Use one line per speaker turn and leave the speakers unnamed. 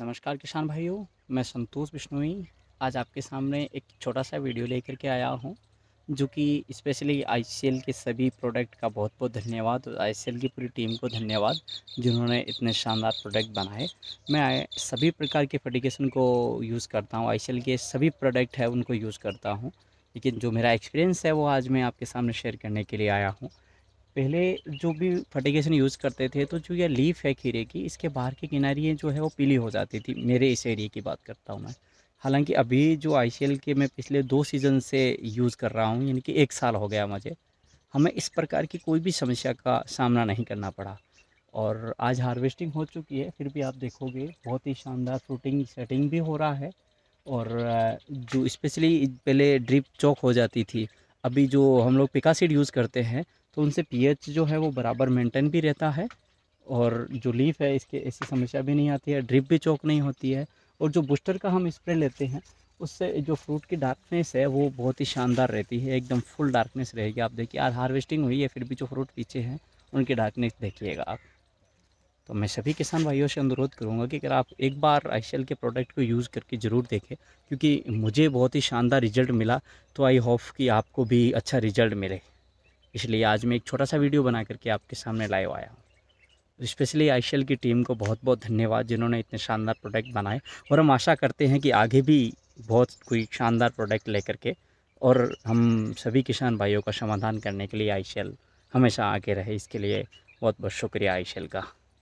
नमस्कार किसान भाइयों मैं संतोष बिश्नोई आज आपके सामने एक छोटा सा वीडियो लेकर के आया हूँ जो कि स्पेशली आई के सभी प्रोडक्ट का बहुत बहुत धन्यवाद और आई की पूरी टीम को धन्यवाद जिन्होंने इतने शानदार प्रोडक्ट बनाए मैं सभी प्रकार के फर्टिकेशन को यूज़ करता हूँ आई के सभी प्रोडक्ट है उनको यूज़ करता हूँ लेकिन जो मेरा एक्सपीरियंस है वो आज मैं आपके सामने शेयर करने के लिए आया हूँ पहले जो भी फर्टिगेशन यूज़ करते थे तो जो ये लीफ है खीरे की इसके बाहर की किनारियाँ जो है वो पीली हो जाती थी मेरे इस एरिए की बात करता हूँ मैं हालांकि अभी जो आई के मैं पिछले दो सीज़न से यूज़ कर रहा हूँ यानी कि एक साल हो गया मुझे हमें इस प्रकार की कोई भी समस्या का सामना नहीं करना पड़ा और आज हार्वेस्टिंग हो चुकी है फिर भी आप देखोगे बहुत ही शानदार फ्रूटिंग सेटिंग भी हो रहा है और जो स्पेशली पहले ड्रिप चौक हो जाती थी अभी जो हम लोग पिकासीड यूज़ करते हैं तो उनसे पीएच जो है वो बराबर मेंटेन भी रहता है और जो लीफ है इसके ऐसी समस्या भी नहीं आती है ड्रिप भी चौक नहीं होती है और जो बूस्टर का हम स्प्रे लेते हैं उससे जो फ्रूट की डार्कनेस है वो बहुत ही शानदार रहती है एकदम फुल डार्कनेस रहेगी आप देखिए आज हार्वेस्टिंग हुई है फिर भी जो फ्रूट पीछे हैं उनकी डार्कनेस देखिएगा आप तो मैं सभी किसान भाइयों से अनुरोध करूंगा कि अगर आप एक बार आईसीएल के प्रोडक्ट को यूज़ करके ज़रूर देखें क्योंकि मुझे बहुत ही शानदार रिजल्ट मिला तो आई होप कि आपको भी अच्छा रिजल्ट मिले इसलिए आज मैं एक छोटा सा वीडियो बना करके आपके सामने लाइव आया हूँ स्पेशली आई की टीम को बहुत बहुत धन्यवाद जिन्होंने इतने शानदार प्रोडक्ट बनाए और हम आशा करते हैं कि आगे भी बहुत कोई शानदार प्रोडक्ट लेकर के और हम सभी किसान भाइयों का समाधान करने के लिए आई हमेशा आगे रहे इसके लिए बहुत बहुत शुक्रिया आई का